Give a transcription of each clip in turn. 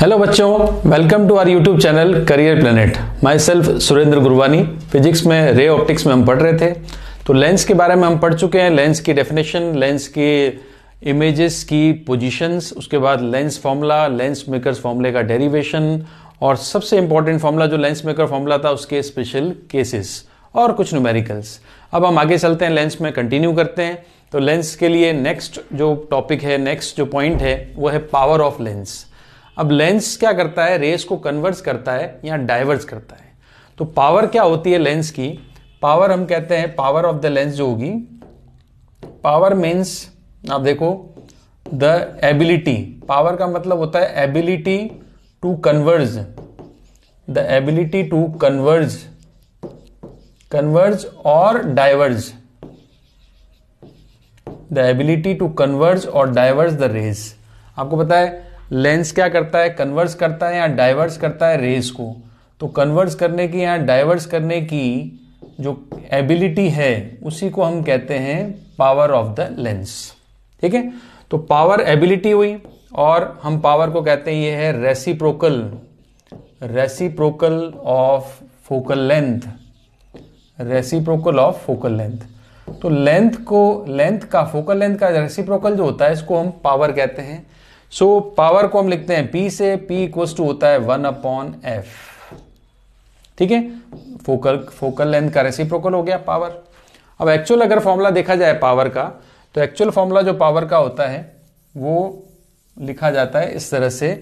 hello बच्चों welcome to our YouTube channel career planet myself Surendra Gurwani physics में ray optics में हम पढ़ रहे थे तो लेंस के बारे में हम पढ़ चुके हैं लेंस की डेफिनेशन लेंस के इमेजेस की पोजीशंस उसके बाद लेंस फॉर्मूला लेंस मेकर फॉर्मूले का डेरिवेशन और सबसे इंपॉर्टेंट फॉर्मूला जो लेंस मेकर फॉर्मूला था उसके स्पेशल केसेस और कुछ न्यूमेरिकल्स अब हम आगे चलते हैं लेंस में कंटिन्यू करते हैं तो लेंस के लिए नेक्स्ट जो टॉपिक है नेक्स्ट जो पॉइंट है वो है पावर ऑफ लेंस अब लेंस क्या करता है रेस को कन्वर्स करता है या डाइवर्स करता है तो पावर क्या होती है लेंस की पावर हम कहते हैं पावर ऑफ द लेंस जो होगी पावर मीन्स आप देखो द एबिलिटी पावर का मतलब होता है ability to converge the ability to converge converge और diverge the ability to converge और डाइवर्ज द रेज आपको पता है लेंस क्या करता है कन्वर्स करता है या डाइवर्स करता है रेस को तो कन्वर्स करने की या डाइवर्स करने की जो एबिलिटी है उसी को हम कहते हैं पावर ऑफ द लेंस ठीक है तो पावर एबिलिटी हुई और हम पावर को कहते हैं ये है reciprocal reciprocal of focal length reciprocal of focal length तो लेंथ को लेंथ का फोकल लेंथ का रेसिप्रोकल जो होता है इसको हम पावर कहते हैं सो so, पावर को हम लिखते हैं पी से पी इक्वस टू होता है वन अपॉन एफ ठीक है फोकल फोकल लेंथ का रेसी हो गया पावर अब एक्चुअल अगर फॉर्मूला देखा जाए पावर का तो एक्चुअल फॉर्मूला जो पावर का होता है वो लिखा जाता है इस तरह से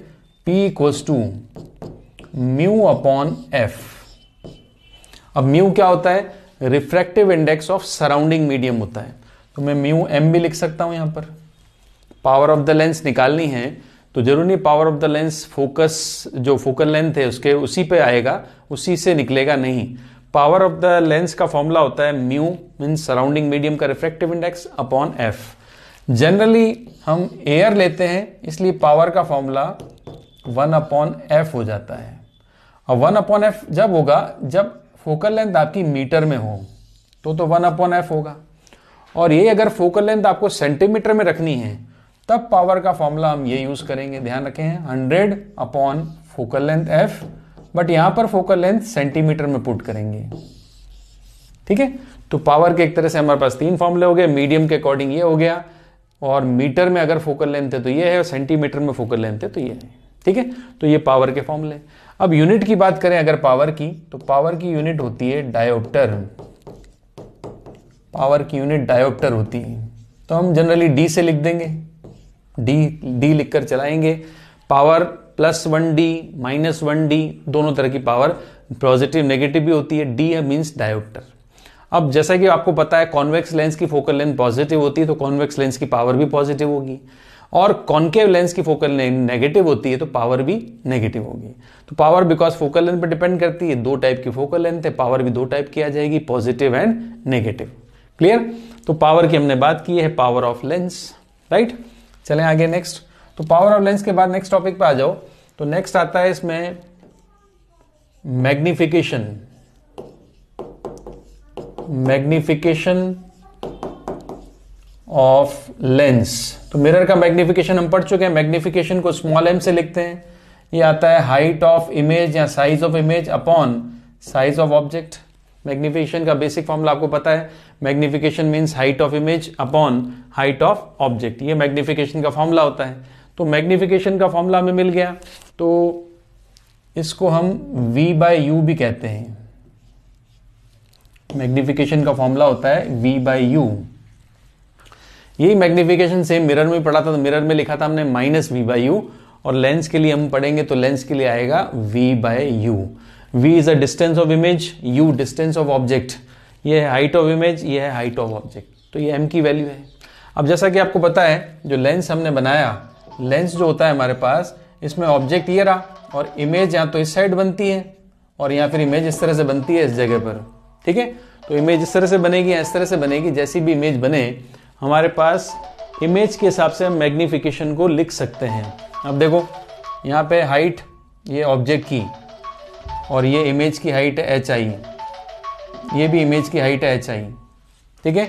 P equals to mu upon F अब म्यू क्या होता है refractive index of surrounding medium होता है तो मैं म्यू एम भी लिख सकता हूं यहां पर पावर ऑफ द लेंस निकालनी है तो जरूर नहीं power of the lens focus जो फोकल लेंथ है उसके उसी पे आएगा उसी से निकलेगा नहीं पावर ऑफ द लेंस का फॉर्मूला होता है म्यू मीन सराउंडिंग मीडियम का reflective index upon F generally हम एयर लेते हैं इसलिए पावर का फॉर्मूला वन अपॉन एफ हो जाता है और वन अपॉन एफ जब होगा जब फोकल लेंथ आपकी मीटर में हो तो तो वन अपॉन एफ होगा और ये अगर फोकल लेंथ आपको सेंटीमीटर में रखनी है तब पावर का फॉर्मूला हम ये यूज करेंगे ध्यान रखें hundred upon focal length F but यहां पर फोकल लेंथ सेंटीमीटर में पुट करेंगे ठीक है तो पावर के एक तरह से हमारे पास तीन फॉर्मूले हो गए मीडियम के अकॉर्डिंग ये हो गया और मीटर में अगर फोकल लेंथ है तो ये है और सेंटीमीटर में फोकल लेंथ है तो ये है ठीक है तो ये पावर के फॉर्मूले अब यूनिट की बात करें अगर पावर की तो पावर की यूनिट होती है डायोप्टर पावर की यूनिट डायोप्टर होती है तो हम जनरली डी से लिख देंगे डी डी लिखकर चलाएंगे power plus one D minus one D दोनों तरह की पावर पॉजिटिव नेगेटिव भी होती है डी है मीन्स डायोप्टर अब जैसा कि आपको पता है कॉन्वेक्स लेंस की फोकल लेंथ पॉजिटिव होती है तो कॉन्वेक्स लेंस की पावर भी पॉजिटिव होगी और कॉन्केव लेंस की फोकल लेंथ नेगेटिव होती है तो पावर भी नेगेटिव होगी तो पावर बिकॉज फोकल लेंथ पर डिपेंड करती है दो टाइप की फोकल लेंथ है पावर भी दो टाइप की आ जाएगी पॉजिटिव एंड नेगेटिव क्लियर तो पावर की हमने बात की है पावर ऑफ लेंस राइट चलें आगे नेक्स्ट तो पावर ऑफ लेंस के बाद नेक्स्ट टॉपिक पे आ जाओ तो नेक्स्ट आता है इसमें मैग्निफिकेशन मैग्निफिकेशन ऑफ लेंस तो मिरर का मैग्निफिकेशन हम पढ़ चुके हैं मैग्निफिकेशन को स्मॉल एम से लिखते हैं ये आता है हाइट ऑफ इमेज या size of image upon size of object magnification का बेसिक फॉर्मूला आपको पता है magnification means height of image upon height of object ये मैग्निफिकेशन का फॉर्मूला होता है तो मैग्निफिकेशन का फॉर्मूला हमें मिल गया तो इसको हम v बाय यू भी कहते हैं मैग्निफिकेशन का फॉर्मूला होता है v बाय यू यही मैग्निफिकेशन सेम मिरर में पढ़ा था तो मिरर में लिखा था हमने माइनस वी बाई यू और लेंस के लिए हम पढ़ेंगे तो लेंस के लिए आएगा V by U V is a distance of image U distance of object ये है हाइट ऑफ इमेज ये है हाइट ऑफ ऑब्जेक्ट तो ये एम की वैल्यू है अब जैसा कि आपको पता है जो लेंस हमने बनाया लेंस जो होता है हमारे पास इसमें ऑब्जेक्ट ये रहा और इमेज यहाँ तो इस साइड बनती है और यहाँ फिर इमेज इस तरह से बनती है इस जगह पर ठीक है तो इमेज इस तरह से बनेगी इस तरह से बनेगी जैसी भी इमेज बने हमारे पास इमेज के हिसाब से हम मैग्निफिकेशन को लिख सकते हैं अब देखो यहाँ पे हाइट ये ऑब्जेक्ट की और ये इमेज की हाइट है एच आई ये भी इमेज की हाइट है एच आई ठीक है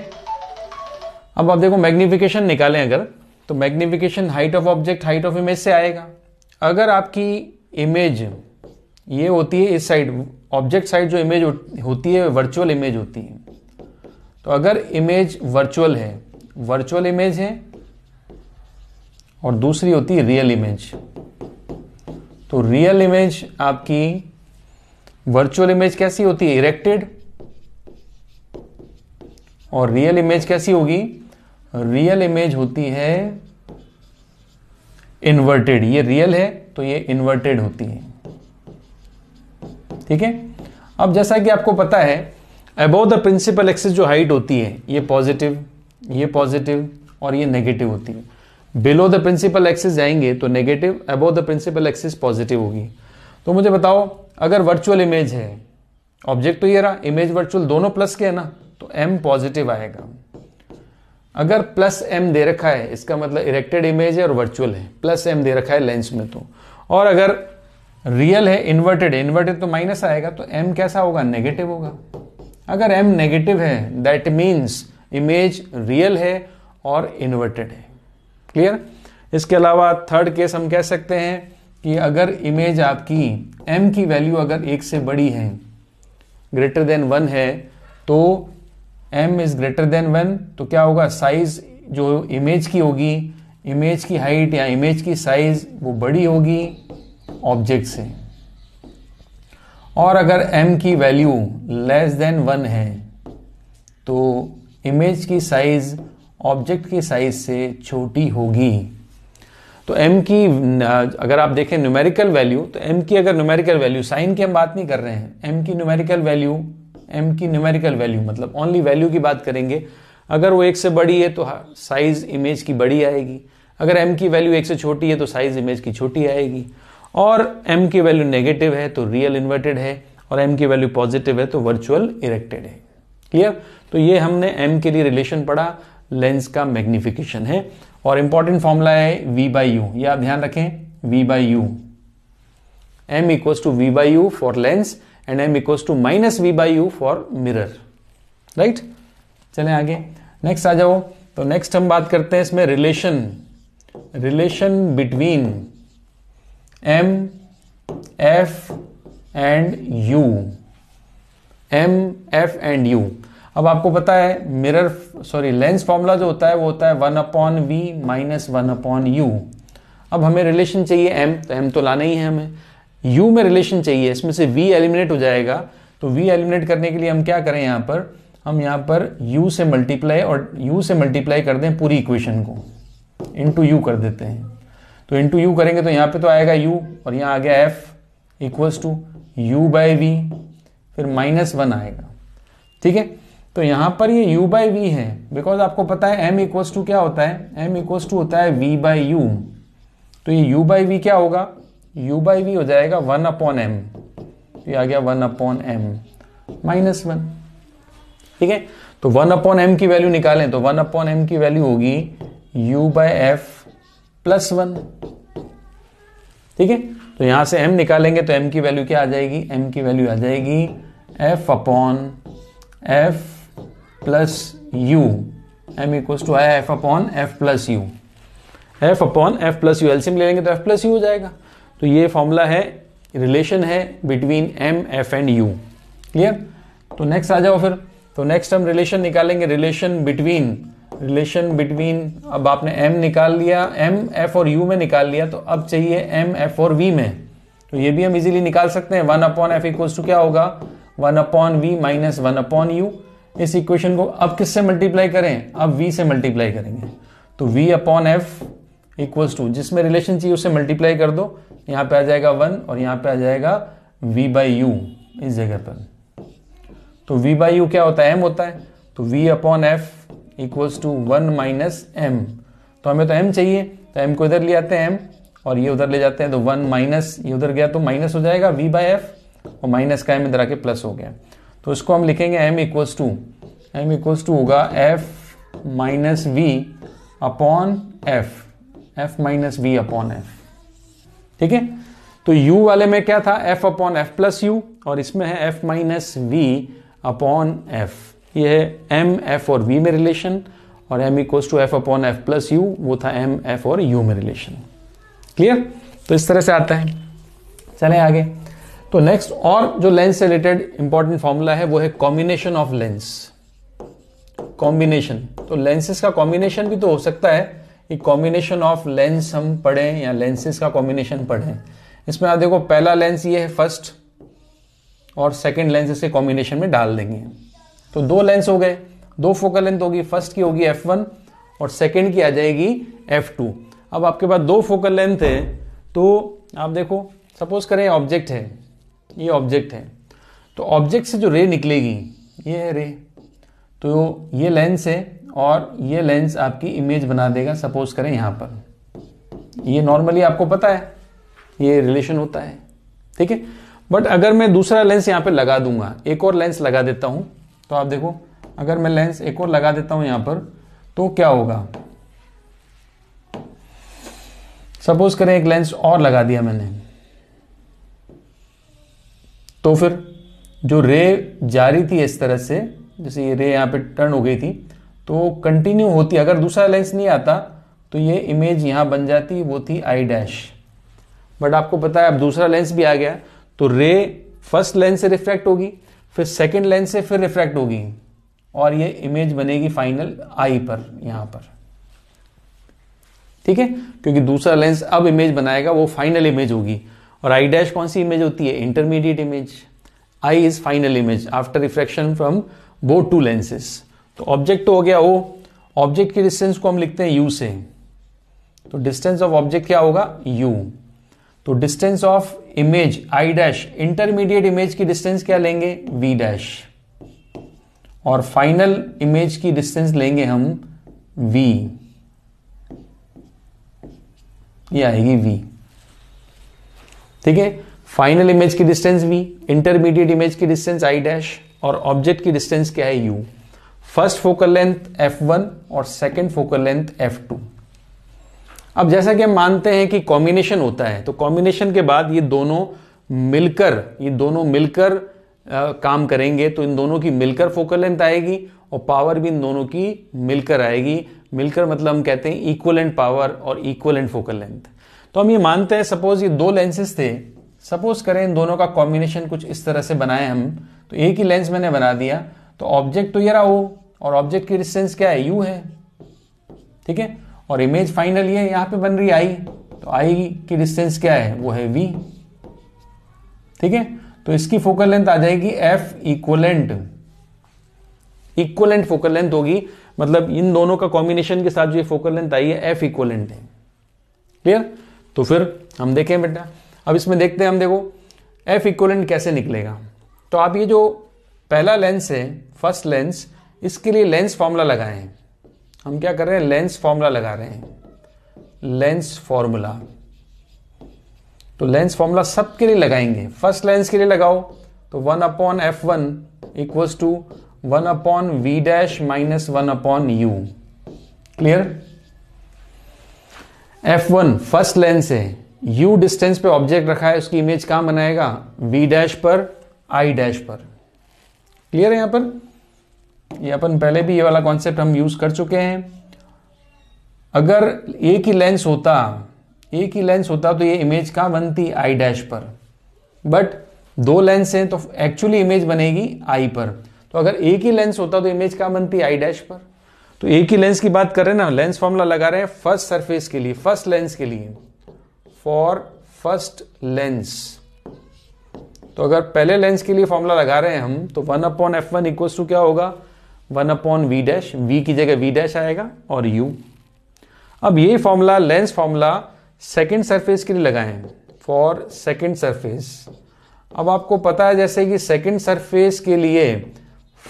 अब आप देखो मैग्निफिकेशन निकालें अगर तो magnification height of object height of image से आएगा अगर आपकी इमेज ये होती है इस साइड ऑब्जेक्ट साइड जो इमेज होती है वर्चुअल इमेज होती है तो अगर इमेज वर्चुअल है वर्चुअल इमेज है और दूसरी होती है रियल इमेज तो रियल इमेज आपकी वर्चुअल इमेज कैसी होती है इरेक्टेड और रियल इमेज कैसी होगी रियल इमेज होती है इन्वर्टेड ये रियल है तो ये इन्वर्टेड होती है ठीक है अब जैसा कि आपको पता है अबोव द प्रिंसिपल एक्सिस जो हाइट होती है ये पॉजिटिव ये पॉजिटिव और ये नेगेटिव होती है बिलो द प्रिंसिपल एक्सिस जाएंगे तो negative above the principal axis positive होगी तो मुझे बताओ अगर वर्चुअल इमेज है ऑब्जेक्ट तो ये रहा इमेज वर्चुअल दोनों प्लस के है ना तो एम पॉजिटिव आएगा अगर प्लस एम दे रखा है इसका मतलब इरेक्टेड इमेज है और वर्चुअल है प्लस एम दे रखा है लेंस में तो और अगर रियल है इन्वर्टेड इन्वर्टेड तो माइनस आएगा तो एम कैसा होगा नेगेटिव होगा अगर एम नेगेटिव है दैट मीन्स इमेज रियल है और इन्वर्टेड है क्लियर इसके अलावा थर्ड केस हम कह सकते हैं कि अगर इमेज आपकी एम की वैल्यू अगर एक से बड़ी है ग्रेटर देन वन है तो M is greater than one तो क्या होगा साइज़ जो इमेज की होगी इमेज की हाइट या इमेज की साइज़ वो बड़ी होगी ऑब्जेक्ट से और अगर m की वैल्यू लेस देन वन है तो इमेज की साइज़ ऑब्जेक्ट की साइज़ से छोटी होगी तो एम की अगर आप देखें न्यूमेरिकल वैल्यू तो एम की अगर न्यूमेरिकल वैल्यू साइन की हम बात नहीं कर रहे हैं एम की न्यूमेरिकल वैल्यू एम की न्यूमेरिकल वैल्यू मतलब ओनली वैल्यू की बात करेंगे अगर वो एक से बड़ी है तो साइज हाँ, इमेज की बड़ी आएगी अगर एम की वैल्यू एक से छोटी है तो साइज इमेज की छोटी आएगी और एम की वैल्यू नेगेटिव है तो रियल इन्वर्टेड है और एम की वैल्यू पॉजिटिव है तो वर्चुअल इरेक्टेड है क्लियर तो ये हमने एम के लिए रिलेशन पढ़ा लेंस का मैग्निफिकेशन है और इंपॉर्टेंट फॉर्मूला है वी बाई यू ये आप ध्यान रखें V by U M equals to V by U for lens and M equals to minus V by U for mirror right चले आगे नेक्स्ट आ जाओ तो नेक्स्ट हम बात करते हैं इसमें relation relation between M F and U M F and U अब आपको पता है मिरर सॉरी लेंस फॉर्मूला जो होता है वो होता है one upon V minus one upon U अब हमें रिलेशन चाहिए एम तो एम तो लाना ही है हमें यू में रिलेशन चाहिए इसमें से वी एलिमिनेट हो जाएगा तो वी एलिमिनेट करने के लिए हम क्या करें यहाँ पर हम यहाँ पर यू से मल्टीप्लाई और यू से मल्टीप्लाई कर दें पूरी इक्वेशन को इंटू यू कर देते हैं तो इंटू यू करेंगे तो यहाँ पे तो आएगा यू और यहाँ आ गया F equals to U by V फिर माइनस वन आएगा ठीक है तो यहां पर ये u बाई वी है बिकॉज आपको पता है m इक्वल्स टू क्या होता है m इक्वल्स टू होता है v बाई यू तो ये u बाई वी क्या होगा u बाई वी हो जाएगा वन अपॉन एम तो ये आ गया one upon M minus one ठीक है तो वन अपॉन एम की वैल्यू निकालें तो वन अपॉन एम की वैल्यू होगी u by F plus one ठीक है तो यहां से m निकालेंगे तो m की वैल्यू क्या आ जाएगी m की वैल्यू आ जाएगी f upon F plus U M equal to आया F upon F plus U F upon F plus U एल्सियम ले लेंगे तो एफ प्लस यू हो जाएगा तो ये फॉर्मूला है रिलेशन है between M F and U clear तो नेक्स्ट आ जाओ फिर तो नेक्स्ट हम रिलेशन निकालेंगे रिलेशन बिटवीन रिलेशन बिटवीन अब आपने एम निकाल लिया एम एफ और यू में निकाल लिया तो अब चाहिए एम एफ और वी में तो ये भी हम इजीली निकाल सकते हैं one upon F equals to क्या होगा one upon V minus one upon U इस इक्वेशन को अब किससे मल्टीप्लाई करें अब v से मल्टीप्लाई करेंगे तो v upon F equals to जिसमें रिलेशन चाहिए उसे मल्टीप्लाई कर दो यहां पे आ जाएगा वन और यहां पे आ जाएगा v बाई यू इस जगह पर तो v बाई यू क्या होता है m होता है तो v upon F equals to one minus M तो हमें तो m चाहिए तो m को इधर ले आते हैं m और ये उधर ले जाते हैं तो वन माइनस ये उधर गया तो माइनस हो जाएगा वी बाई एफ और माइनस का एम इधर आके प्लस हो गया तो इसको हम लिखेंगे M equals to M equals to होगा F minus V upon F F minus V upon F ठीक है तो u वाले में क्या था f upon F plus U और इसमें है f minus V upon F ये है m, f और v में रिलेशन और m equals to F upon F plus U वो था m, f और u में रिलेशन क्लियर तो इस तरह से आता है चले आगे तो नेक्स्ट और जो लेंस से रिलेटेड इंपॉर्टेंट फॉर्मूला है वो है कॉम्बिनेशन ऑफ लेंस कॉम्बिनेशन तो लेंसेज का कॉम्बिनेशन भी तो हो सकता है कि कॉम्बिनेशन ऑफ लेंस हम पढ़ें या लेंसेज का कॉम्बिनेशन पढ़ें इसमें आप देखो पहला लेंस ये है फर्स्ट और सेकेंड लेंस इसके कॉम्बिनेशन में डाल देंगे तो दो लेंस हो गए दो फोकल लेंथ होगी फर्स्ट की होगी एफ वन और सेकेंड की आ जाएगी एफ टू अब आपके पास दो फोकल लेंथ है तो आप देखो सपोज करें ऑब्जेक्ट है ये ऑब्जेक्ट है तो ऑब्जेक्ट से जो रे निकलेगी ये है रे तो ये लेंस है और ये लेंस आपकी इमेज बना देगा सपोज करें यहां पर ये नॉर्मली आपको पता है ये रिलेशन होता है ठीक है बट अगर मैं दूसरा लेंस यहां पे लगा दूंगा एक और लेंस लगा देता हूं तो आप देखो अगर मैं लेंस एक और लगा देता हूं यहां पर तो क्या होगा सपोज करें एक लेंस और लगा दिया मैंने तो फिर जो रे जारी थी इस तरह से जैसे ये रे यहाँ पे टर्न हो गई थी तो कंटिन्यू होती अगर दूसरा लेंस नहीं आता तो ये इमेज यहाँ बन जाती वो थी आई डैश बट आपको पता है अब दूसरा लेंस भी आ गया तो रे फर्स्ट लेंस से रिफ्रैक्ट होगी फिर सेकेंड लेंस से फिर रिफ्रैक्ट होगी और ये इमेज बनेगी फाइनल आई पर यहाँ पर ठीक है क्योंकि दूसरा लेंस अब इमेज बनाएगा वो फाइनल इमेज होगी और आई डैश कौन सी इमेज होती है intermediate image I is final image after reflection from both two lenses तो ऑब्जेक्ट तो हो गया वो ऑब्जेक्ट की डिस्टेंस को हम लिखते हैं यू से तो डिस्टेंस ऑफ ऑब्जेक्ट क्या होगा यू तो distance of image I dash intermediate image की डिस्टेंस क्या लेंगे वी डैश और फाइनल इमेज की डिस्टेंस लेंगे हम वी ये आएगी वी ठीक है फाइनल इमेज की डिस्टेंस वी इंटरमीडिएट इमेज की डिस्टेंस आई डैश और ऑब्जेक्ट की डिस्टेंस क्या है U first focal length F one और second focal length F two अब जैसा कि हम मानते हैं कि कॉम्बिनेशन होता है तो कॉम्बिनेशन के बाद ये दोनों मिलकर ये दोनों मिलकर आ, काम करेंगे तो इन दोनों की मिलकर फोकल लेंथ आएगी और पावर भी इन दोनों की मिलकर आएगी मिलकर मतलब हम कहते हैं इक्वल एंड पावर और इक्वल एंड फोकल लेंथ तो हम ये मानते हैं सपोज ये दो लेंसेज थे सपोज करें इन दोनों का कॉम्बिनेशन कुछ इस तरह से बनाए हम तो एक ही लेंस मैंने बना दिया तो ऑब्जेक्ट तो ये रहा ओ और ऑब्जेक्ट की डिस्टेंस क्या है यू है ठीक है और इमेज फाइनल ये यहां पे बन रही आई तो आई की डिस्टेंस क्या है वो है वी ठीक है तो इसकी फोकल लेंथ आ जाएगी F equivalent equivalent focal length होगी मतलब इन दोनों का कॉम्बिनेशन के साथ जो ये फोकल लेंथ आई है एफ इक्वलेंट है क्लियर तो फिर हम देखें बेटा अब इसमें देखते हैं हम देखो एफ इक्वलेंट कैसे निकलेगा तो आप ये जो पहला लेंस है फर्स्ट लेंस इसके लिए लेंस फॉर्मूला लगाए हैं हम क्या कर रहे हैं लेंस फॉर्मूला लगा रहे हैं लेंस फॉर्मूला तो लेंस फॉर्मूला सबके लिए लगाएंगे फर्स्ट लेंस के लिए लगाओ तो one upon F one equal to one upon V dash minus one upon U clear F one first lens है यू डिस्टेंस पे ऑब्जेक्ट रखा है उसकी इमेज कहां बनाएगा वी डैश पर आई डैश पर क्लियर है यहां पर ये अपन पहले भी ये वाला कॉन्सेप्ट हम यूज़ कर चुके हैं अगर एक ही लेंस होता एक ही लेंस होता तो ये इमेज कहां बनती आई डैश पर बट दो लेंस हैं तो एक्चुअली इमेज बनेगी आई पर तो अगर एक ही लेंस होता तो इमेज कहां बनती आई डैश पर तो एक ही लेंस की बात कर रहे हैं ना लेंस फॉर्मूला लगा रहे हैं फर्स्ट सरफेस के लिए फर्स्ट लेंस के लिए फॉर फर्स्ट लेंस तो अगर पहले लेंस के लिए फॉर्मूला लगा रहे हैं हम तो one upon F one equal to क्या होगा one upon V dash V की जगह वी डैश आएगा और यू अब ये formula lens formula second surface के लिए लगाए हैं फॉर सेकेंड सरफेस अब आपको पता है जैसे कि सेकेंड सरफेस के लिए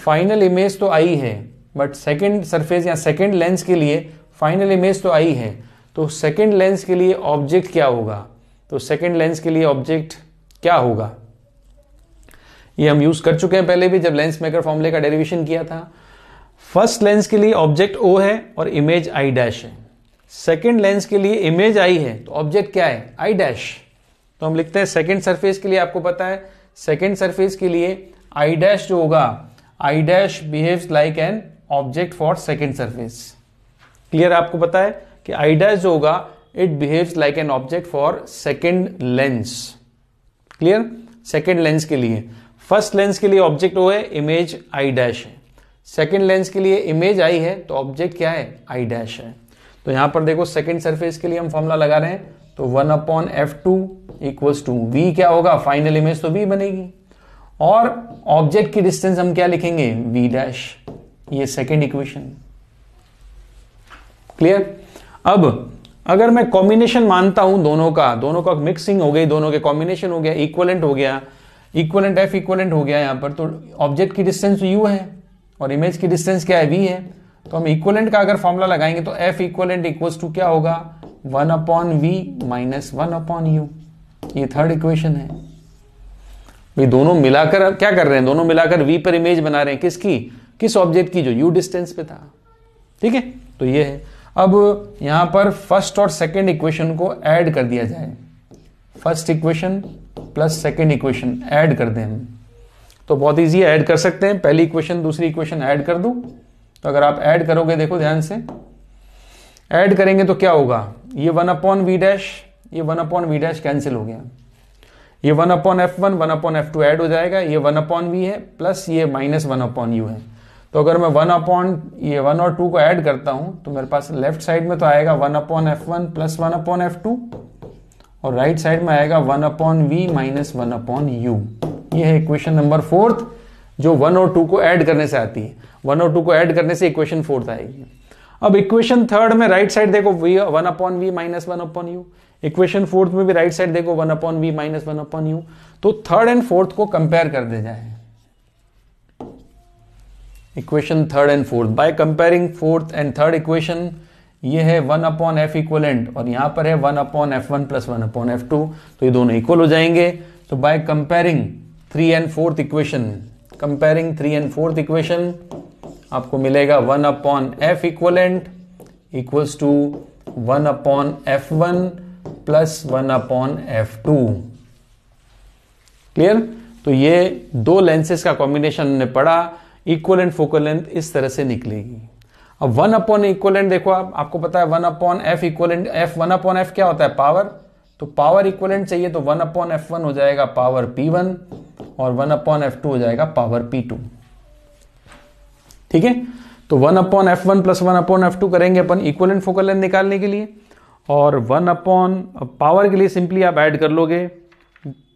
फाइनल इमेज तो आई है बट सेकेंड सरफेस या सेकेंड लेंस के लिए फाइनल इमेज तो आई है तो सेकेंड लेंस के लिए ऑब्जेक्ट क्या होगा तो सेकेंड लेंस के लिए ऑब्जेक्ट क्या होगा ये हम यूज कर चुके हैं पहले भी जब लेंस मेकर फॉर्मूले का डेरिवेशन किया था फर्स्ट लेंस के लिए ऑब्जेक्ट ओ है और इमेज आई डैश है सेकेंड लेंस के लिए इमेज आई है तो ऑब्जेक्ट क्या है आई डैश तो हम लिखते हैं सेकेंड सरफेस के लिए आपको पता है सेकेंड सरफेस के लिए आई डैश जो होगा I dash behave like an object for second surface clear आपको पता है कि आई डैश जो होगा it behaves like an object for second lens clear second lens के लिए फर्स्ट लेंस के लिए ऑब्जेक्ट वो है इमेज आई डैश है सेकेंड लेंस के लिए इमेज आई है तो ऑब्जेक्ट क्या है आई डैश है तो यहां पर देखो सेकेंड सरफेस के लिए हम फॉर्मूला लगा रहे हैं तो one upon F two equals to V क्या होगा फाइनल इमेज तो वी बनेगी और ऑब्जेक्ट की डिस्टेंस हम क्या लिखेंगे वी डैश ये सेकेंड इक्वेशन क्लियर अब अगर मैं कॉम्बिनेशन मानता हूं दोनों का दोनों का मिक्सिंग हो गई दोनों के कॉम्बिनेशन हो गया इक्वलेंट हो गया इक्वलेंट एफ इक्वलेंट हो गया यहां पर तो ऑब्जेक्ट की डिस्टेंस यू है और इमेज की डिस्टेंस क्या है वी है तो हम इक्वलेंट का अगर फॉर्मूला लगाएंगे तो एफ इक्वलेंट इक्वल्स टू क्या होगा one upon V minus one upon U ये थर्ड इक्वेशन है दोनों मिलाकर क्या कर रहे हैं दोनों मिलाकर वी पर इमेज बना रहे हैं किसकी किस ऑब्जेक्ट की जो यू डिस्टेंस पे था ठीक है तो ये है अब यहां पर फर्स्ट और सेकेंड इक्वेशन को ऐड कर दिया जाए first equation plus second equation add कर दें हम तो बहुत ईजी एड ऐड कर सकते हैं पहली इक्वेशन दूसरी इक्वेशन ऐड कर दूं तो अगर आप ऐड करोगे देखो ध्यान से ऐड करेंगे तो क्या होगा ये वन अपॉन वी डैश ये one upon V dash cancel हो गया ये one upon F one one upon F two add हो जाएगा ये वन अपॉन वी है प्लस ये माइनस वन अपॉन यू है तो अगर मैं वन अपॉन ये वन और टू को ऐड करता हूं तो मेरे पास लेफ्ट साइड में तो आएगा one upon F one plus one upon F two और राइट साइड में आएगा one upon V minus one upon U ये है इक्वेशन नंबर फोर्थ जो वन और टू को ऐड करने से आती है वन और टू को ऐड करने से इक्वेशन फोर्थ आएगी अब इक्वेशन थर्ड में राइट साइड देखो V one upon V minus one upon U equation fourth में भी राइट साइड देखो one upon V minus one upon U तो थर्ड एंड फोर्थ को कंपेयर कर दे जाए equation third and fourth by comparing fourth and third equation ये है वन अपॉन एफ इक्वलेंट और यहां पर है one upon F one plus one upon F two तो ये दोनों इक्वल हो जाएंगे तो by comparing three and fourth equation comparing three and fourth equation आपको मिलेगा one upon F equivalent equals to one upon F one plus one upon F two clear तो ये दो लेंसेस का कॉम्बिनेशन हमने पढ़ा इक्वल एंड फोकल लेंथ इस तरह से निकलेगी अब वन अपॉन इक्वलेंट देखो आप आपको पता है one upon F equivalent F one upon F क्या होता है पावर तो पावर इक्वलेंट चाहिए तो वन अपॉन एफ वन हो जाएगा पावर पी वन और वन अपॉन एफ टू हो जाएगा पावर पी टू ठीक है तो one upon F one plus one upon F two करेंगे अपन इक्वल एंड फोकल लेंथ निकालने के लिए और वन अपॉन पावर के लिए सिंपली आप ऐड कर लोगे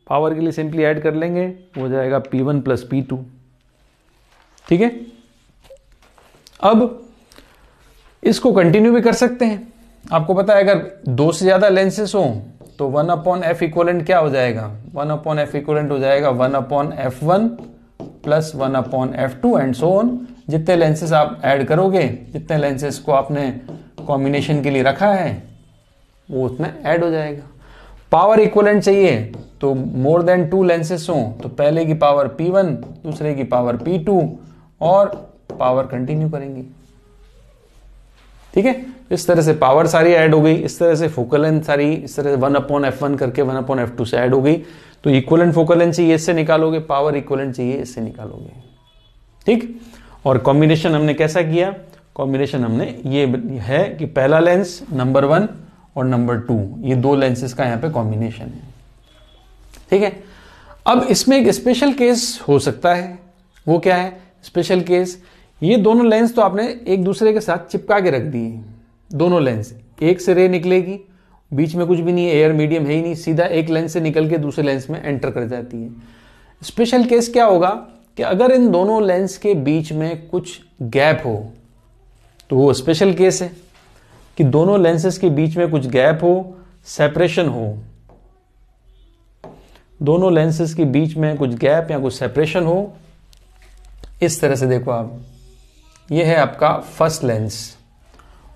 पावर के लिए सिंपली ऐड कर लेंगे हो जाएगा P one plus P two ठीक है अब इसको कंटिन्यू भी कर सकते हैं आपको पता है अगर दो से ज़्यादा लेंसेस हो तो वन अपॉन एफ इक्वलेंट क्या हो जाएगा वन अपॉन एफ इक्वलेंट हो जाएगा one upon F one plus one upon F two and so on जितने लेंसेज आप ऐड करोगे जितने लेंसेस को आपने कॉम्बिनेशन के लिए रखा है वो उतना ऐड हो जाएगा पावर इक्वलेंट चाहिए तो मोर देन टू लेंसेस हो तो पहले की पावर पी वन दूसरे की पावर पी टू और पावर कंटिन्यू करेंगे ठीक है इस तरह से पावर सारी ऐड हो गई इस तरह से फोकल लेंथ सारी इस तरह से वन अपॉन एफ वन करके वन अपॉन एफ टू से ऐड हो गई तो इक्वलेंट फोकल लेंथ चाहिए इससे निकालोगे पावर इक्वलेंट चाहिए इससे निकालोगे ठीक और कॉम्बिनेशन हमने कैसा किया कॉम्बिनेशन हमने ये है कि पहला लेंस नंबर वन और नंबर टू ये दो लेंसेज का यहाँ पे कॉम्बिनेशन है ठीक है अब इसमें एक स्पेशल केस हो सकता है वो क्या है स्पेशल केस ये दोनों लेंस तो आपने एक दूसरे के साथ चिपका के रख दिए दोनों लेंस एक से रे निकलेगी बीच में कुछ भी नहीं है एयर मीडियम है ही नहीं सीधा एक लेंस से निकल के दूसरे लेंस में एंटर कर जाती है स्पेशल केस क्या होगा कि अगर इन दोनों लेंस के बीच में कुछ गैप हो तो वो स्पेशल केस है कि दोनों लेंसेज के बीच में कुछ गैप हो सेपरेशन हो दोनों लेंसेज के बीच में कुछ गैप या कुछ सेपरेशन हो इस तरह से देखो आप ये है आपका फर्स्ट लेंस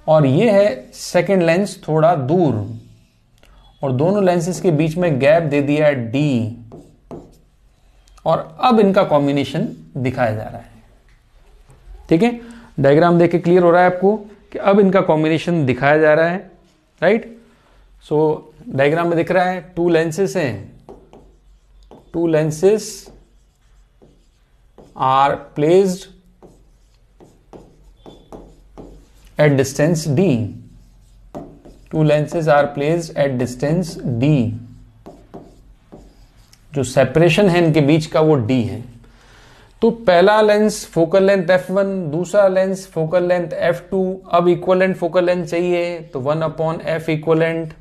और ये है सेकंड लेंस थोड़ा दूर और दोनों लेंसेज के बीच में गैप दे दिया है डी और अब इनका कॉम्बिनेशन दिखाया जा रहा है ठीक है डायग्राम देख के क्लियर हो रहा है आपको कि अब इनका कॉम्बिनेशन दिखाया जा रहा है राइट सो डायग्राम में दिख रहा है टू लेंसेस हैं two lenses are placed at distance D two lenses are placed at distance D जो सेपरेशन है इनके बीच का वो डी है तो पहला lens focal length F one दूसरा lens focal length F two अब इक्वलेंट फोकल लेंथ चाहिए तो वन अपॉन एफ इक्वलेंट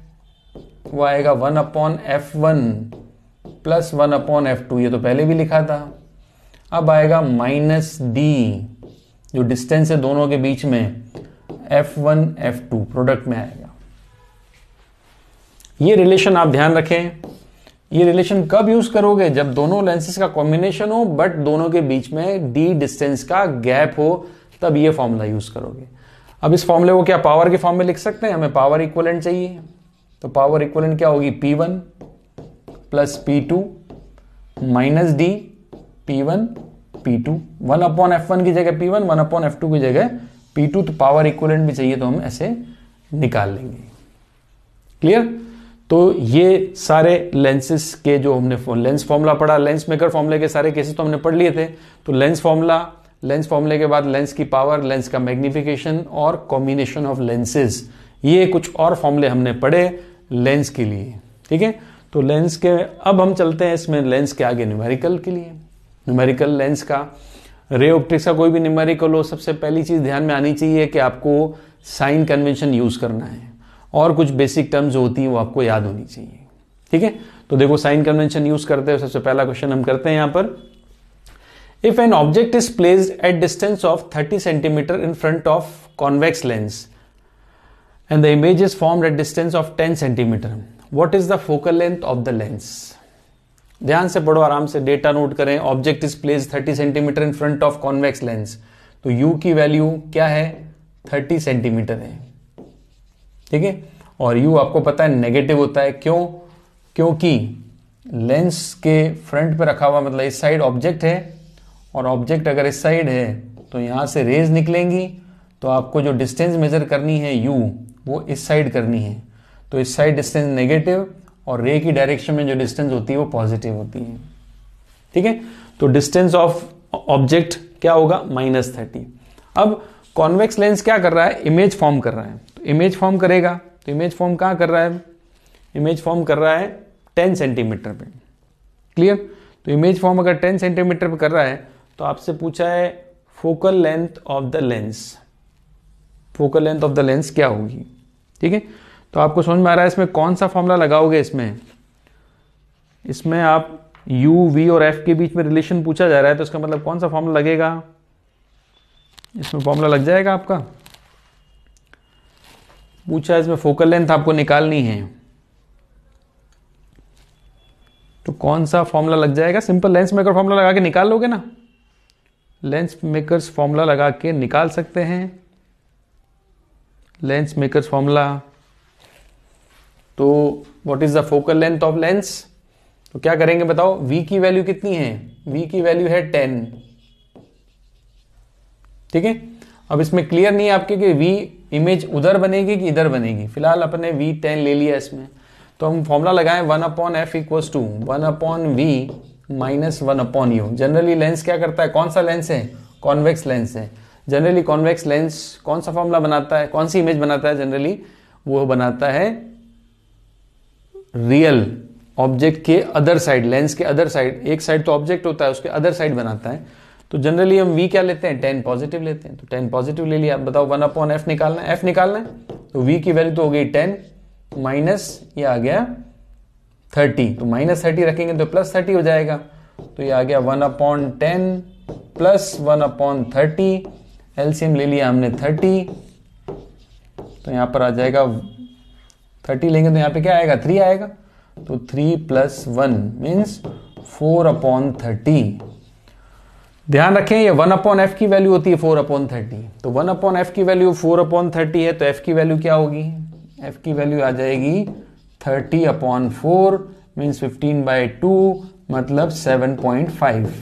वो आएगा one upon F one plus one upon F two ये तो पहले भी लिखा था अब आएगा माइनस डी जो डिस्टेंस है दोनों के बीच में F one F two product में आएगा ये रिलेशन आप ध्यान रखें ये रिलेशन कब यूज करोगे जब दोनों लेंसेज का कॉम्बिनेशन हो बट दोनों के बीच में डी डिस्टेंस का गैप हो तब ये फॉर्मूला यूज करोगे अब इस फॉर्मूले को क्या पावर के फॉर्म में लिख सकते हैं हमें पावर इक्वलेंट चाहिए तो पावर इक्वलेंट क्या होगी P one plus P two minus D P one P two one upon F one की जगह P one one upon F two की जगह पी टू तो पावर इक्वलेंट भी चाहिए तो हम ऐसे निकाल लेंगे क्लियर तो ये सारे लेंसेस के जो हमने लेंस फॉर्मूला पढ़ा लेंस मेकर फॉर्मूले के सारे केसेस तो हमने पढ़ लिए थे तो लेंस फॉर्मूला लेंस फॉर्मूले के बाद लेंस की पावर लेंस का मैग्निफिकेशन और कॉम्बिनेशन ऑफ लेंसेज ये कुछ और फॉर्मूले हमने पढ़े लेंस के लिए ठीक है तो लेंस के अब हम चलते हैं इसमें लेंस के आगे न्यूमेरिकल के लिए न्यूमेरिकल लेंस का रे ऑप्टिक्स का कोई भी न्यूमेरिकल हो सबसे पहली चीज़ ध्यान में आनी चाहिए कि आपको साइन कन्वेंशन यूज़ करना है और कुछ बेसिक टर्म्स होती हैं वो आपको याद होनी चाहिए ठीक है तो देखो साइन कन्वेंशन यूज़ करते हैं सबसे पहला क्वेश्चन हम करते हैं यहाँ पर if an object is placed at distance of thirty centimetre in front of convex lens and the image is form at distance of ten centimetre what is the focal length of the lens ध्यान से पढ़ो आराम से data note करें object is place 30 centimetre in front of convex lens तो u की value क्या है 30 सेंटीमीटर है ठीक है और u आपको पता है नेगेटिव होता है क्यों क्योंकि लेंस के फ्रंट पर रखा हुआ मतलब इस साइड ऑब्जेक्ट है और ऑब्जेक्ट अगर इस साइड है तो यहां से रेज निकलेंगी तो आपको जो डिस्टेंस मेजर करनी है यू वो इस साइड करनी है तो इस साइड डिस्टेंस नेगेटिव और रे की डायरेक्शन में जो डिस्टेंस होती है वो पॉजिटिव होती है ठीक है तो डिस्टेंस ऑफ ऑब्जेक्ट क्या होगा माइनस थर्टी अब कॉन्वेक्स लेंस क्या कर रहा है इमेज फॉर्म कर रहा है तो इमेज फॉर्म करेगा तो इमेज फॉर्म कहाँ कर रहा है इमेज फॉर्म कर रहा है टेन सेंटीमीटर पे क्लियर तो इमेज फॉर्म अगर टेन सेंटीमीटर पे कर रहा है तो आपसे पूछा है focal length of the lens focal length of the lens क्या होगी ठीक है तो आपको समझ में आ रहा है इसमें कौन सा फॉर्मूला लगाओगे इसमें इसमें आप u, v और f के बीच में रिलेशन पूछा जा रहा है तो इसका मतलब कौन सा फॉर्मूला लगेगा इसमें फॉर्मूला लग जाएगा आपका पूछा इसमें फोकल लेंथ आपको निकालनी है तो कौन सा फॉर्मूला लग जाएगा सिंपल लेंस मेकर फॉर्मूला लगा के निकाल लोगे ना लेंस मेकर्स फॉर्मूला लगा के निकाल सकते हैं लेंस मेकर्स फॉर्मूला तो what is the focal length of lens तो क्या करेंगे बताओ वी की वैल्यू कितनी है वी की वैल्यू है टेन ठीक है अब इसमें क्लियर नहीं है आपके कि वी इमेज उधर बनेगी कि इधर बनेगी फिलहाल अपने वी टेन ले लिया इसमें तो हम फॉर्मूला लगाएं one upon F equal to one upon V minus one upon U generally lens क्या करता है कौन सा लेंस है कॉन्वेक्स लेंस है जनरली कॉन्वेक्स लेंस कौन सा फॉर्मूला बनाता है कौन सी इमेज बनाता है जनरली वो बनाता है रियल ऑब्जेक्ट के अदर साइड लेंस के अदर साइड एक साइड तो ऑब्जेक्ट होता है उसके अदर साइड बनाता है तो जनरली हम वी क्या लेते हैं टेन पॉजिटिव लेते हैं तो टेन पॉजिटिव ले लिया बताओ वन अपॉन एफ निकालना है एफ निकालना है तो वी की वैल्यू तो हो गई टेन माइनस ये आ गया थर्टी तो माइनस थर्टी रखेंगे तो प्लस थर्टी हो जाएगा तो ये आ गया one upon ten plus one upon thirty LCM ले लिया हमने थर्टी तो यहां पर आ जाएगा थर्टी लेंगे तो यहाँ पे क्या आएगा थ्री आएगा तो three plus one means four upon thirty ध्यान रखें ये वन अपॉन एफ की वैल्यू होती है फोर अपॉन थर्टी तो वन अपॉन एफ की वैल्यू फोर अपॉन थर्टी है तो एफ की वैल्यू क्या होगी एफ की वैल्यू आ जाएगी thirty upon four means fifteen by two मतलब seven point five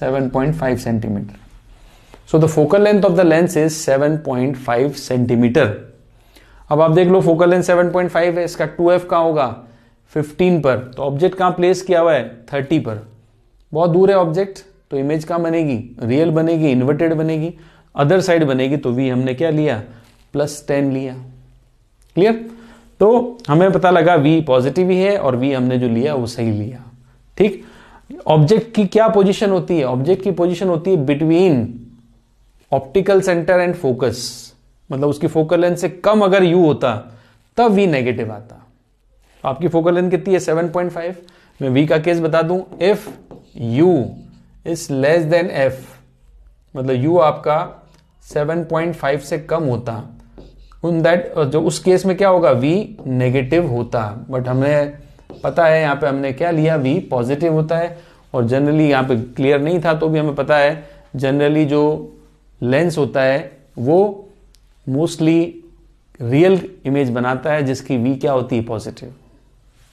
seven point five centimetre so the focal length of the lens is seven point five centimetre अब आप देख लो फोकल लेंथ फाइव है इसका to F कहाँ होगा fifteen पर तो ऑब्जेक्ट कहाँ प्लेस किया हुआ है थर्टी पर बहुत दूर है ऑब्जेक्ट तो इमेज कहाँ बनेगी रियल बनेगी इन्वर्टेड बनेगी अदर साइड बनेगी तो वी हमने क्या लिया प्लस टेन लिया क्लियर तो हमें पता लगा वी पॉजिटिव ही है और वी हमने जो लिया वो सही लिया ठीक ऑब्जेक्ट की क्या पोजीशन होती है ऑब्जेक्ट की पोजीशन होती है between optical centre and focus मतलब उसकी फोकल लेंथ से कम अगर यू होता तब वी नेगेटिव आता आपकी फोकल लेंथ कितनी है 7.5 मैं वी का केस बता दूं if U is less than F मतलब यू आपका 7.5 से कम होता उन दैट जो उस केस में क्या होगा वी नेगेटिव होता बट हमें पता है यहाँ पे हमने क्या लिया वी पॉजिटिव होता है और जनरली यहाँ पे क्लियर नहीं था तो भी हमें पता है जनरली जो लेंस होता है वो मोस्टली रियल इमेज बनाता है जिसकी वी क्या होती है पॉजिटिव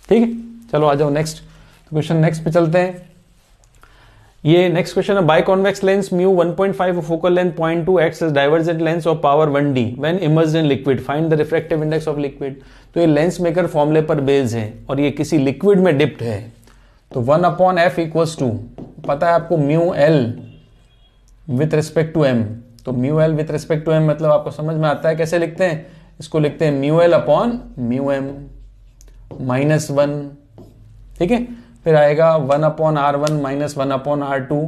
ठीक है चलो आ जाओ नेक्स्ट क्वेश्चन नेक्स्ट पे चलते हैं ये नेक्स्ट क्वेश्चन है by convex lens mu 1.5 point five focal length point two X divergent lens of power one D when immerse in liquid find the refractive index of liquid तो ये lens maker फॉर्मुले पर based है और ये किसी liquid में dipped है तो one upon F equals to पता है आपको mu L with respect to M तो mu L with respect to M मतलब आपको समझ में आता है कैसे लिखते हैं इसको लिखते हैं mu L upon mu M minus one ठीक है फिर आएगा one upon R one minus one upon R two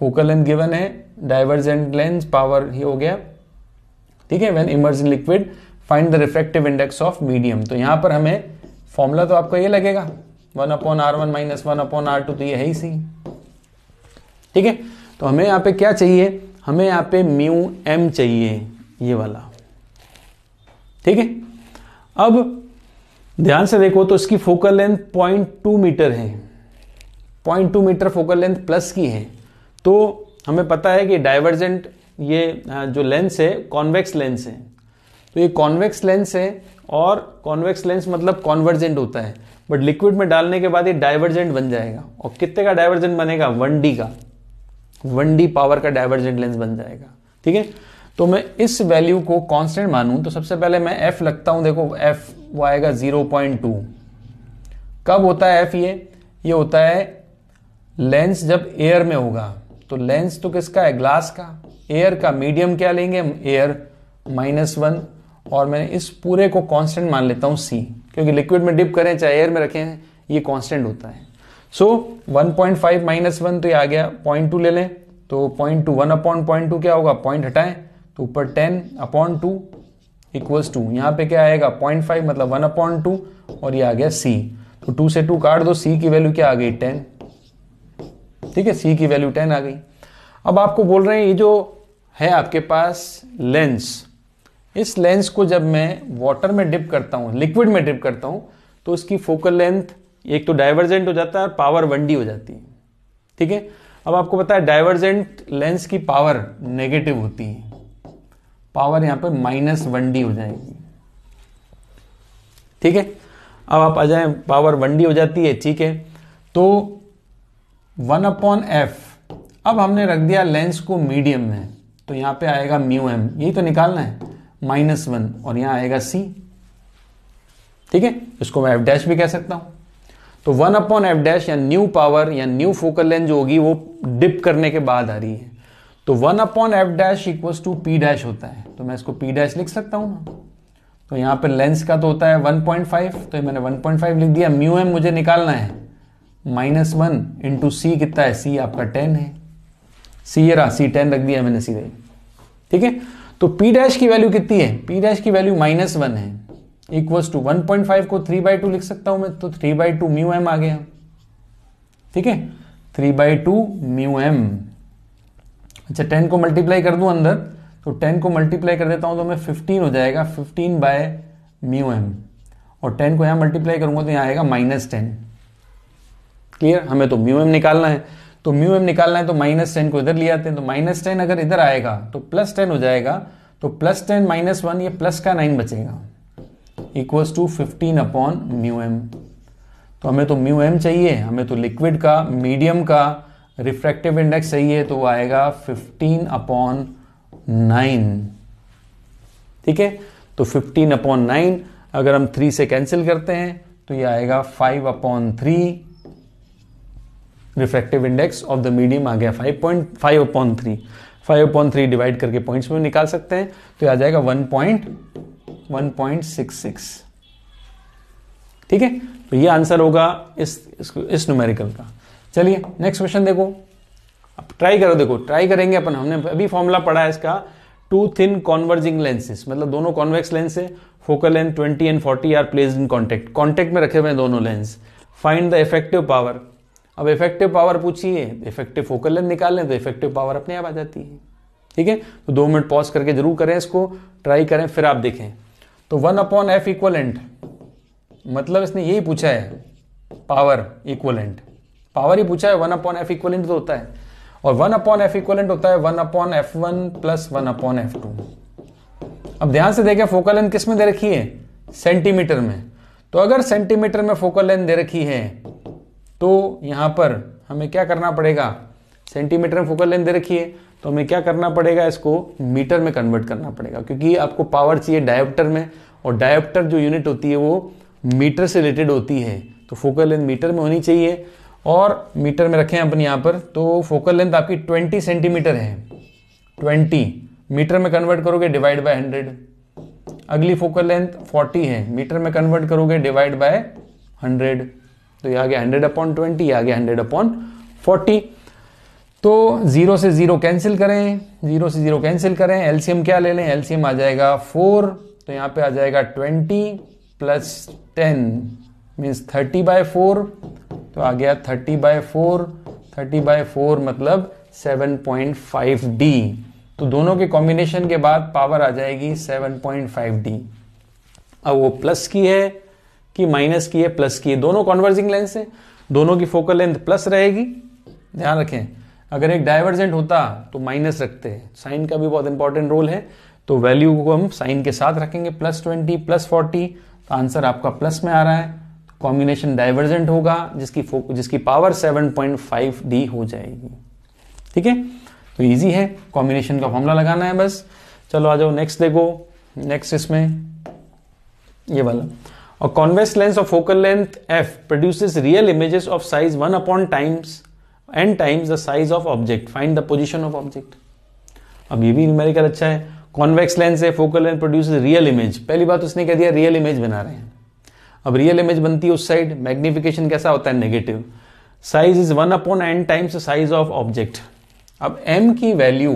focal length given है डाइवर्जेंट लेंस पावर ही हो गया ठीक है when immerse in liquid find the refractive index of medium तो यहां पर हमें फॉर्मूला तो आपको ये लगेगा one upon R one minus one upon R two तो ये है ही सी ठीक है तो हमें यहाँ पे क्या चाहिए हमें यहाँ पे म्यू एम चाहिए ये वाला ठीक है अब ध्यान से देखो तो इसकी focal length point two metre है point two metre focal length plus की है तो हमें पता है कि डाइवर्जेंट ये जो लेंस है कॉन्वेक्स लेंस है तो ये कॉन्वेक्स लेंस है और कॉन्वेक्स लेंस मतलब कॉन्वर्जेंट होता है बट लिक्विड में डालने के बाद ये डाइवर्जेंट बन जाएगा और कितने का डाइवर्जेंट बनेगा वन डी का वन डी पावर का डाइवर्जेंट लेंस बन जाएगा ठीक है तो मैं इस वैल्यू को कांस्टेंट मानूं तो सबसे पहले मैं एफ लगता हूं देखो एफ वो आएगा जीरो पॉइंट टू कब होता है एफ ये ये होता है लेंस जब एयर में होगा तो लेंस तो किसका है ग्लास का एयर का मीडियम क्या लेंगे एयर माइनस वन और मैंने इस पूरे को कांस्टेंट मान लेता हूं सी क्योंकि लिक्विड में डिप करें चाहे एयर में रखें ये कांस्टेंट होता है so one point five minus one तो ये आ गया पॉइंट टू ले लें तो point two one upon point two क्या होगा पॉइंट हटाएं तो ऊपर ten upon two equals to यहाँ पे क्या आएगा पॉइंट फाइव मतलब वन अपॉन टू और ये आ गया सी तो टू से टू काट दो सी की वैल्यू क्या आ गई टेन ठीक है सी की वैल्यू टेन आ गई अब आपको बोल रहे हैं ये जो है आपके पास लेंस इस लेंस को जब मैं वाटर में डिप करता हूँ लिक्विड में डिप करता हूँ तो इसकी फोकल लेंथ एक तो डाइवर्जेंट हो जाता है और पावर वन डी हो जाती है ठीक है अब आपको पता है डाइवर्जेंट लेंस की पावर नेगेटिव होती है पावर यहां पर माइनस वन डी हो जाएगी ठीक है अब आप आ जाए पावर वन डी हो जाती है ठीक है तो वन अपॉन एफ अब हमने रख दिया लेंस को मीडियम में तो यहां पे आएगा म्यू एम यही तो निकालना है माइनस वन और यहां आएगा सी ठीक है इसको मैं एफ डैश भी कह सकता हूं तो वन अपॉन एफ डैश या न्यू पावर या न्यू फोकल लेंथ जो होगी वो डिप करने के बाद आ रही है तो one upon F dash equals to P dash होता है तो मैं इसको पी डैश लिख सकता हूँ ना तो यहाँ पर लेंस का तो होता है 1.5 तो मैंने 1.5 लिख दिया म्यू एम मुझे निकालना है माइनस वन इंटू सी कितना है सी आपका टेन है सी ये रहा सी टेन रख दिया मैंने सीधे ठीक है तो पी डैश की वैल्यू कितनी है पी डैश की वैल्यू माइनस वन है equals to one point five को थ्री बाई टू लिख सकता हूं मैं तो three by two mu M आ गया ठीक है three by two mu M अच्छा टेन को मल्टीप्लाई कर दूं अंदर तो टेन को मल्टीप्लाई कर देता हूं तो मैं फिफ्टीन हो जाएगा फिफ्टीन बाय म्यू एम और टेन को यहाँ मल्टीप्लाई करूंगा तो यहाँ आएगा माइनस टेन क्लियर हमें तो म्यू एम निकालना है तो म्यू एम निकालना है तो माइनस टेन को इधर ले आते हैं तो माइनस टेन अगर इधर आएगा तो प्लस टेन हो जाएगा तो प्लस टेन माइनस वन ये प्लस का नाइन बचेगा equals to fifteen upon mu M तो हमें तो म्यू एम चाहिए हमें तो लिक्विड का मीडियम का रिफ्रैक्टिव इंडेक्स चाहिए तो वो आएगा फिफ्टीन अपॉन नाइन ठीक है तो फिफ्टीन अपॉन नाइन अगर हम थ्री से कैंसिल करते हैं तो ये आएगा five upon three refractive index of the medium आ गया five point five upon three five upon three divide करके पॉइंट्स में निकाल सकते हैं तो आ जाएगा वन पॉइंट ठीक है तो ये आंसर होगा इस इस, इस न्यूमेरिकल का चलिए नेक्स्ट क्वेश्चन देखो अब ट्राई करो देखो ट्राई करेंगे अपन हमने अभी फॉर्मूला पढ़ा है इसका टू थिन कॉन्वर्जिंग लेंसेज मतलब दोनों कॉन्वेक्स लेंस है focal length 20 and 40 are place in contact contact में रखे हुए हैं दोनों lens find the effective power अब इफेक्टिव पावर पूछिए इफेक्टिव फोकल लेंथ निकाल लें तो इफेक्टिव पावर अपने आप आ जाती है ठीक है तो दो मिनट पॉज करके जरूर करें इसको ट्राई करें फिर आप देखें तो वन अपॉन एफ इक्वलेंट मतलब इसने यही पूछा है पावर इक्वलेंट पावर ही पूछा है वन अपॉन एफ इक्वलेंट तो होता है और वन अपॉन एफ इक्वलेंट होता है one upon F one plus one upon F two अब ध्यान से देखें फोकल लेंथ किस में दे रखी है सेंटीमीटर में तो अगर सेंटीमीटर में फोकल लेंथ दे रखी है तो यहां पर हमें क्या करना पड़ेगा सेंटीमीटर में फोकल लेंथ दे रखी है तो हमें क्या करना पड़ेगा इसको मीटर में कन्वर्ट करना पड़ेगा क्योंकि आपको पावर चाहिए डायोप्टर में और डायोप्टर जो यूनिट होती है वो मीटर से रिलेटेड होती है तो फोकल लेंथ मीटर में होनी चाहिए और मीटर में रखें अपन यहाँ पर तो फोकल लेंथ आपकी 20 सेंटीमीटर है 20 मीटर में कन्वर्ट करोगे डिवाइड बाय 100 अगली फोकल लेंथ 40 है मीटर में कन्वर्ट करोगे डिवाइड बाय 100 तो ये आ गया 100 अपॉन 20 ये आ गया 100 अपॉन 40 तो ज़ीरो से ज़ीरो कैंसिल करें ज़ीरो से ज़ीरो कैंसिल करें एलसीएम क्या ले लें एलसीएम आ जाएगा फोर तो यहां पे आ जाएगा twenty plus ten means thirty by four तो आ गया thirty by four thirty by four मतलब सेवन पॉइंट फाइव डी तो दोनों के कॉम्बिनेशन के बाद पावर आ जाएगी सेवन पॉइंट फाइव डी अब वो प्लस की है कि माइनस की है प्लस की है दोनों कॉन्वर्जिंग लेंस है दोनों की फोकल लेंथ प्लस रहेगी ध्यान रखें अगर एक डाइवर्जेंट होता तो माइनस रखते साइन का भी बहुत इंपॉर्टेंट रोल है तो वैल्यू को हम साइन के साथ रखेंगे प्लस ट्वेंटी प्लस फोर्टी तो आंसर आपका प्लस में आ रहा है कॉम्बिनेशन डाइवर्जेंट होगा जिसकी जिसकी पावर फाइव डी हो जाएगी ठीक है तो इजी है कॉम्बिनेशन का फॉर्मूला लगाना है बस चलो आ जाओ नेक्स्ट देखो नेक्स्ट इसमें ये वाला और कॉन्वेक्स लेंस और focal length F produces real images of size one upon times N times the size of object find the position of object अब ये भी न्यूमेरिकल अच्छा है कॉन्वेक्स लेंस है focal lens produce real image पहली बात उसने कह दिया रियल इमेज बना रहे हैं अब रियल इमेज बनती है उस साइड मैग्निफिकेशन कैसा होता है negative size is one upon N times size of object अब एम की वैल्यू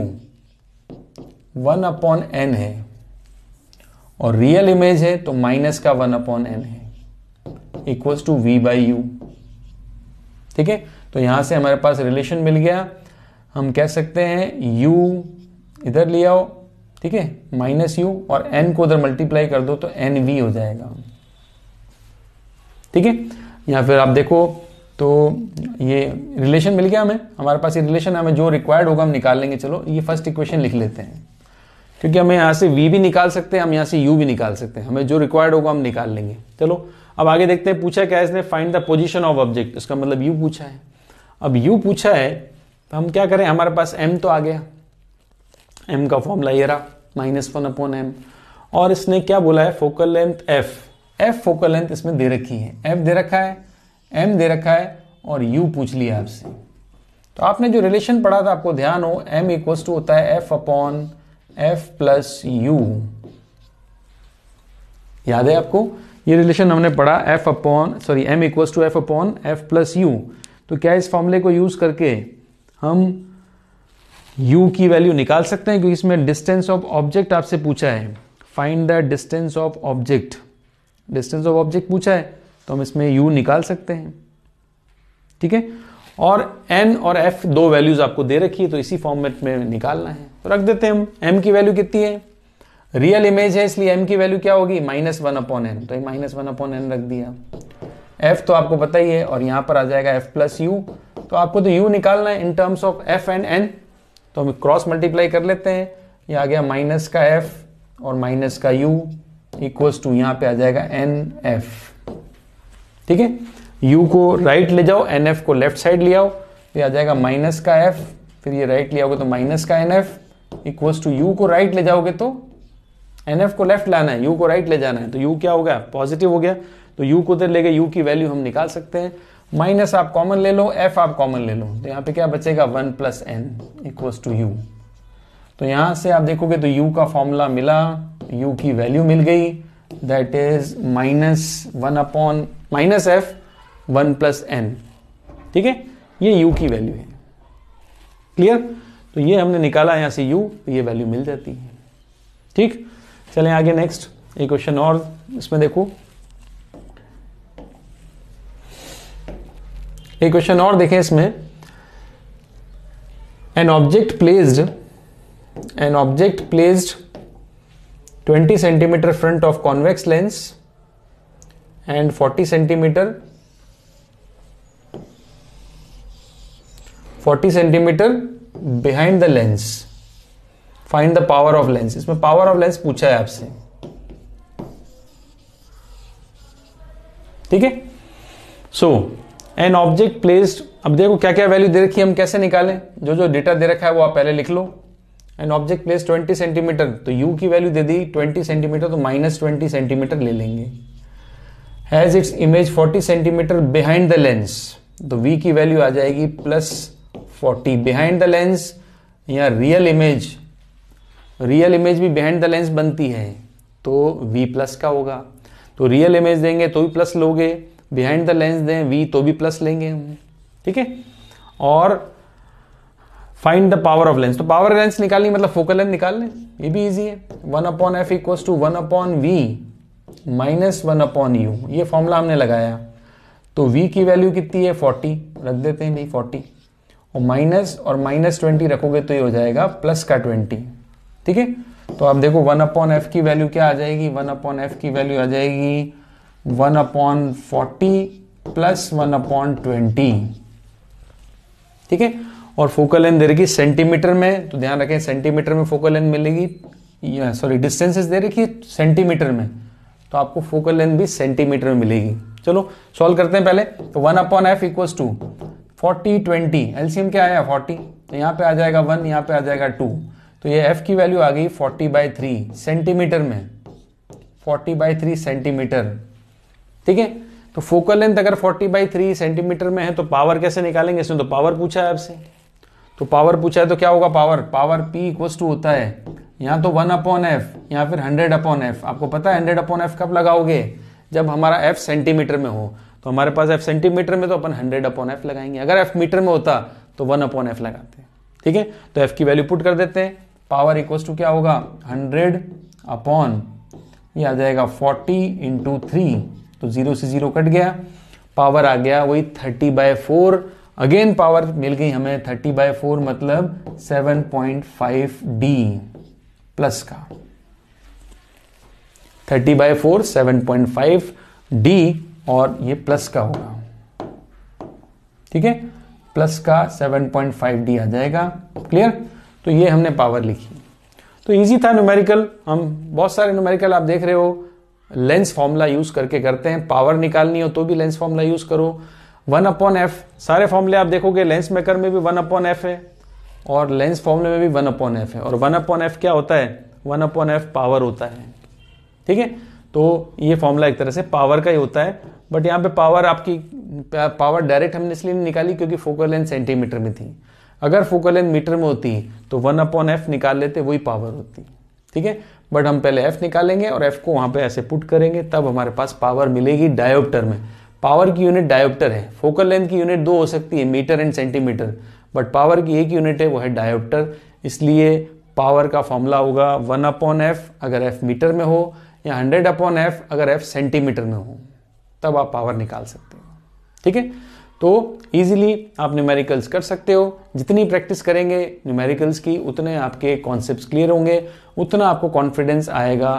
वन अपॉन एन है और रियल इमेज है तो माइनस का वन अपॉन एन है equals to V by U ठीक है तो यहां से हमारे पास रिलेशन मिल गया हम कह सकते हैं u इधर ले आओ ठीक है माइनस यू और एन को उधर मल्टीप्लाई कर दो तो एन वी हो जाएगा ठीक है या फिर आप देखो तो ये रिलेशन मिल गया हमें हमारे पास ये रिलेशन हमें जो रिक्वायर्ड होगा हम निकाल लेंगे चलो ये फर्स्ट इक्वेशन लिख लेते हैं क्योंकि हमें यहाँ से v भी निकाल सकते हैं हम यहाँ से u भी निकाल सकते हैं हमें जो रिक्वायर्ड होगा हम निकाल लेंगे चलो अब आगे देखते हैं पूछा क्या है इसने find the position of object इसका मतलब यू पूछा है अब यू पूछा है तो हम क्या करें हमारे पास एम तो आ गया एम का फॉर्मूला ये रहा माइनस वन अपॉन एम और इसने क्या बोला है focal length F F focal length इसमें दे रखी है एफ दे रखा है एम दे रखा है और यू पूछ लिया आपसे तो आपने जो रिलेशन पढ़ा था आपको ध्यान हो एम इक्वल्स टू होता है F upon F plus U याद है आपको ये रिलेशन हमने पढ़ा F upon sorry M equals to F upon F plus U तो क्या इस फॉर्मूले को यूज़ करके हम u की वैल्यू निकाल सकते हैं क्योंकि इसमें डिस्टेंस ऑफ ऑब्जेक्ट आपसे पूछा है find the distance of object distance of object पूछा है तो हम इसमें u निकाल सकते हैं ठीक है और n और f दो वैल्यूज आपको दे रखी है तो इसी फॉर्मेट में निकालना है तो रख देते हैं हम m की वैल्यू कितनी है रियल इमेज है इसलिए m की वैल्यू क्या होगी माइनस वन अपॉन एन तो माइनस वन अपॉन एन रख दिया एफ तो आपको पता ही है और यहां पर आ जाएगा एफ प्लस यू तो आपको तो यू निकालना है in terms of F and N तो हम क्रॉस मल्टीप्लाई कर लेते हैं ये आ गया माइनस का एफ और माइनस का यू इक्वल्स टू यहां पे आ जाएगा एन एफ ठीक है यू को राइट ले जाओ एन एफ को लेफ्ट साइड ले आओ तो ये आ जाएगा माइनस का एफ फिर ये राइट ले आओगे तो माइनस का N F equals to U को राइट ले जाओगे तो एन एफ को लेफ्ट लाना है यू को राइट ले जाना है तो यू क्या हो गया पॉजिटिव हो गया तो यू को उधर ले गए यू की वैल्यू हम निकाल सकते हैं माइनस आप कॉमन ले लो एफ आप कॉमन ले लो तो यहाँ पे क्या बचेगा one plus N equals to U तो यहां से आप देखोगे तो यू का फॉर्मूला मिला यू की वैल्यू मिल गई that is minus one upon minus F one plus N ठीक है ये यू की वैल्यू है क्लियर तो ये हमने निकाला यहां से यू तो ये वैल्यू मिल जाती है ठीक चलें आगे नेक्स्ट एक क्वेश्चन और इसमें देखो एक क्वेश्चन और देखें इसमें an object placed an object placed 20 centimetre front of convex lens and 40 centimetre 40 centimetre behind the lens find the power of lens इसमें पावर ऑफ लेंस पूछा है आपसे ठीक है सो एन ऑब्जेक्ट प्लेस्ड अब देखो क्या क्या वैल्यू दे रखी है हम कैसे निकालें जो जो डेटा दे रखा है वो आप पहले लिख लो एन ऑब्जेक्ट प्लेस 20 सेंटीमीटर तो यू की वैल्यू दे दी 20 सेंटीमीटर तो माइनस ट्वेंटी सेंटीमीटर ले लेंगे has its image 40 centimetre behind the lens तो वी की वैल्यू आ जाएगी प्लस 40 बिहाइंड द लेंस या रियल इमेज रियल इमेज भी बिहाइंड द लेंस बनती है तो वी प्लस का होगा तो रियल इमेज देंगे तो भी प्लस लोगे बिहाइंड द लेंस दें वी तो भी प्लस लेंगे हम ठीक है और find the power of lens तो पावर लेंस निकालनी मतलब फोकल लेंथ निकाल लें ये भी इजी है one upon F equals to one upon V minus one upon U ये फॉर्मूला हमने लगाया तो वी की वैल्यू कितनी है फोर्टी रख देते हैं भाई फोर्टी और माइनस और माइनस ट्वेंटी रखोगे तो ये हो जाएगा प्लस का ट्वेंटी ठीक है तो आप देखो वन अपॉन एफ की वैल्यू क्या आ जाएगी वन अपॉन एफ की वैल्यू आ जाएगी one upon forty plus one upon twenty ठीक है और फोकल लेंथ दे रखी सेंटीमीटर में तो ध्यान रखें सेंटीमीटर में फोकल लेंथ मिलेगी सॉरी डिस्टेंसेस दे रखी सेंटीमीटर में तो आपको फोकल लेंथ भी सेंटीमीटर में मिलेगी चलो सॉल्व करते हैं पहले तो one upon F equal to forty twenty LCM क्या आया फोर्टी तो यहां पे आ जाएगा वन यहां पे आ जाएगा टू तो ये एफ की वैल्यू आ गई फोर्टी बाई थ्री सेंटीमीटर में फोर्टी बाय थ्री सेंटीमीटर ठीक है तो फोकल लेंथ अगर 40 बाई थ्री सेंटीमीटर में है तो पावर कैसे निकालेंगे इसमें तो पावर पूछा है आपसे तो पावर पूछा है तो क्या होगा power power P equals to होता है यहाँ तो वन अपॉन एफ या फिर हंड्रेड अपॉन एफ आपको पता है हंड्रेड अपॉन एफ कब लगाओगे जब हमारा एफ सेंटीमीटर में हो तो हमारे पास एफ सेंटीमीटर में तो अपन हंड्रेड अपॉन एफ लगाएंगे अगर एफ मीटर में होता तो वन अपॉन एफ लगाते हैं ठीक है तो एफ की वैल्यू पुट कर देते हैं पावर इक्वल्स टू क्या होगा हंड्रेड अपॉन ये आ जाएगा फोर्टी इंटू थ्री तो जीरो से जीरो कट गया पावर आ गया वही thirty by four again power मिल गई हमें थर्टी बाय फोर मतलब seven point five D plus का thirty by four seven point five D और ये प्लस का होगा ठीक है प्लस का सेवन पॉइंट फाइव डी आ जाएगा क्लियर तो ये हमने पावर लिखी तो इजी था न्यूमेरिकल हम बहुत सारे न्यूमेरिकल आप देख रहे हो लेंस फॉर्मूला यूज करके करते हैं पावर निकालनी हो तो भी लेंस फॉर्मूला यूज करो वन अपॉन एफ सारे फॉर्मूले आप देखोगे लेंस मेकर में भी वन अपॉन एफ है और लेंस फॉर्मूले में भी वन अपॉन एफ है और वन अपॉन एफ क्या होता है वन अपॉन एफ पावर होता है ठीक है तो ये फॉर्मूला एक तरह से पावर का ही होता है बट यहाँ पे पावर आपकी पावर डायरेक्ट हमने इसलिए नहीं निकाली क्योंकि फोकल लेंथ सेंटीमीटर में थी अगर फोकल लेंथ मीटर में होती तो वन अपॉन एफ निकाल लेते वही पावर होती ठीक है बट हम पहले एफ निकालेंगे और एफ को वहाँ पे ऐसे पुट करेंगे तब हमारे पास पावर मिलेगी डायोप्टर में पावर की यूनिट डायोप्टर है फोकल लेंथ की यूनिट दो हो सकती है metre and centimetre but power की एक यूनिट है वो है डायोप्टर इसलिए पावर का फॉर्मूला होगा वन अपॉन एफ अगर एफ मीटर में हो या हंड्रेड अपॉन एफ अगर एफ सेंटीमीटर में हो तब आप पावर निकाल सकते हो ठीक है तो इजीली आप न्यूमेरिकल्स कर सकते हो जितनी प्रैक्टिस करेंगे न्यूमेरिकल्स की उतने आपके कॉन्सेप्ट क्लियर होंगे उतना आपको कॉन्फिडेंस आएगा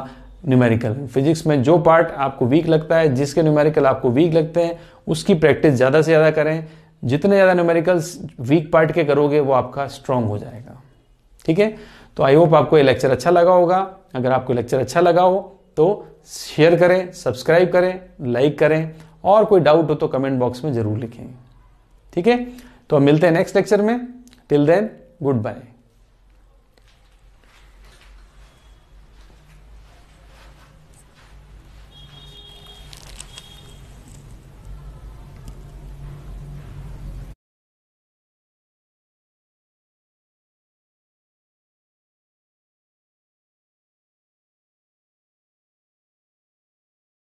न्यूमेरिकल फिजिक्स में जो पार्ट आपको वीक लगता है जिसके न्यूमेरिकल आपको वीक लगते हैं उसकी प्रैक्टिस ज़्यादा से ज़्यादा करें जितने ज़्यादा न्यूमेरिकल्स वीक पार्ट के करोगे वो आपका स्ट्रांग हो जाएगा ठीक है तो आई होप आपको ये लेक्चर अच्छा लगा होगा अगर आपको लेक्चर अच्छा लगा हो तो शेयर करें सब्सक्राइब करें लाइक करें और कोई डाउट हो तो कमेंट बॉक्स में जरूर लिखें ठीक है तो मिलते हैं नेक्स्ट लेक्चर में टिल देन गुड बाय